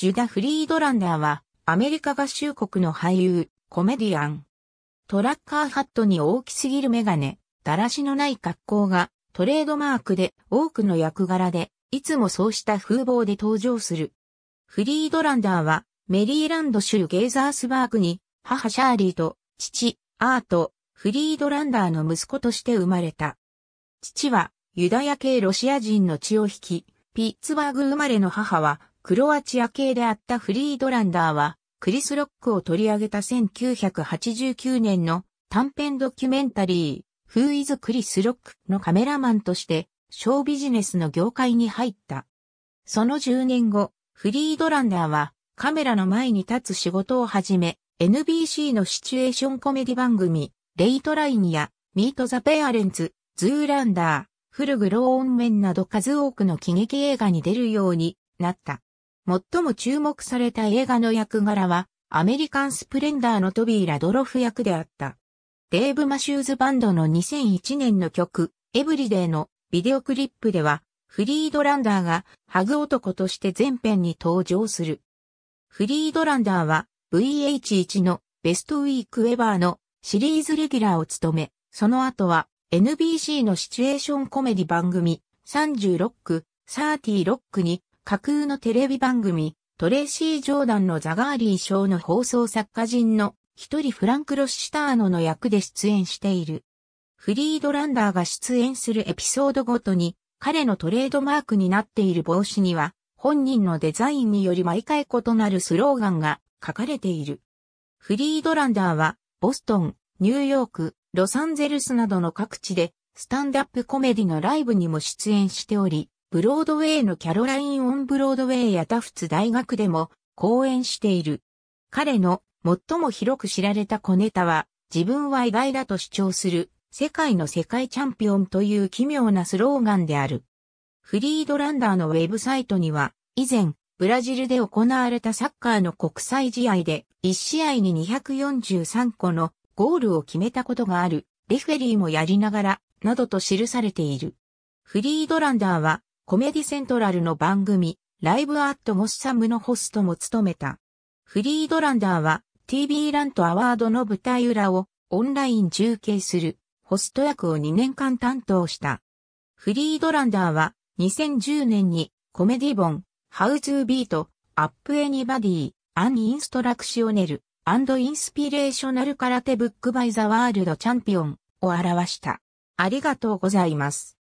ジュダ・フリードランダーは、アメリカ合衆国の俳優、コメディアン。トラッカーハットに大きすぎるメガネ、だらしのない格好が、トレードマークで、多くの役柄で、いつもそうした風貌で登場する。フリードランダーは、メリーランド州ゲーザースバーグに、母シャーリーと、父、アート、フリードランダーの息子として生まれた。父は、ユダヤ系ロシア人の血を引き、ピッツバーグ生まれの母は、クロアチア系であったフリードランダーは、クリス・ロックを取り上げた1989年の短編ドキュメンタリー、Who is クリス・ロックのカメラマンとして、小ビジネスの業界に入った。その10年後、フリードランダーはカメラの前に立つ仕事を始め、NBC のシチュエーションコメディ番組、レイトラインや、ミート・ザ・ペアレンツ、ズーランダー、フルグローンメンなど数多くの喜劇映画に出るようになった。最も注目された映画の役柄は、アメリカンスプレンダーのトビー・ラドロフ役であった。デーブ・マシューズバンドの2001年の曲、エブリデイのビデオクリップでは、フリードランダーがハグ男として全編に登場する。フリードランダーは VH1 のベストウィークエバーのシリーズレギュラーを務め、その後は NBC のシチュエーションコメディ番組36 3 6クに架空のテレビ番組、トレーシー・ジョーダンのザガーリー賞の放送作家人の一人フランク・ロッシターノの役で出演している。フリードランダーが出演するエピソードごとに、彼のトレードマークになっている帽子には、本人のデザインにより毎回異なるスローガンが書かれている。フリードランダーは、ボストン、ニューヨーク、ロサンゼルスなどの各地で、スタンダップコメディのライブにも出演しており、ブロードウェイのキャロライン・オン・ブロードウェイやタフツ大学でも講演している。彼の最も広く知られた小ネタは、自分は偉大だと主張する、世界の世界チャンピオンという奇妙なスローガンである。フリードランダーのウェブサイトには、以前、ブラジルで行われたサッカーの国際試合で、1試合に243個のゴールを決めたことがある、レフェリーもやりながら、などと記されている。フリードランダーは、コメディセントラルの番組、ライブアットモッサムのホストも務めた。フリードランダーは TV ラントアワードの舞台裏をオンライン中継するホスト役を2年間担当した。フリードランダーは2010年にコメディ本、How to Beat, Up Anybody, An Instructional, and Inspirational Karate Book by the World Champion を表した。ありがとうございます。